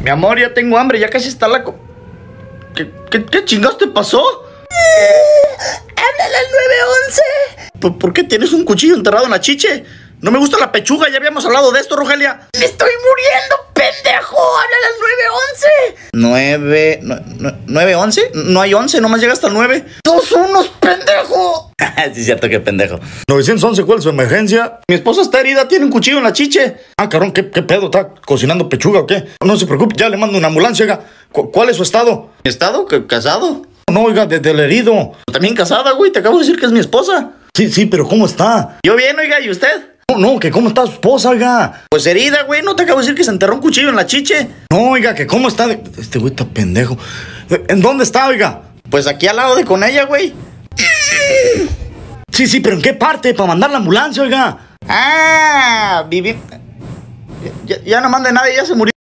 Mi amor, ya tengo hambre, ya casi está la... Co ¿Qué, qué, te pasó? ¡Háblale al 911! ¿Por, ¿Por qué tienes un cuchillo enterrado en la chiche? No me gusta la pechuga, ya habíamos hablado de esto, Rogelia. ¡Me estoy muriendo, pendejo! ¡Háblale al 911! ¿Nueve? ¿Nueve 9 No hay once, nomás llega hasta el 9. ¡Dos unos, pendejo! sí, es cierto que pendejo. 911, ¿cuál es su emergencia? Mi esposa está herida, tiene un cuchillo en la chiche. Ah, carón, ¿qué, pedo? ¿Está cocinando pechuga o qué? No se preocupe, ya le mando una ambulancia. Oiga. ¿Cuál es su estado? ¿Mi estado? ¿Casado? No, oiga, desde el herido. También casada, güey, te acabo de decir que es mi esposa. Sí, sí, pero ¿cómo está? Yo bien, oiga, ¿y usted? No, no, que cómo está su esposa, oiga. Pues herida, güey, no te acabo de decir que se enterró un cuchillo en la chiche. No, oiga, que cómo está. Este güey está pendejo. ¿En dónde está, oiga? Pues aquí al lado de con ella, güey. Sí, sí, pero ¿en qué parte? Para mandar la ambulancia, oiga. Ah, vivir. Ya, ya no mande nadie, ya se murió.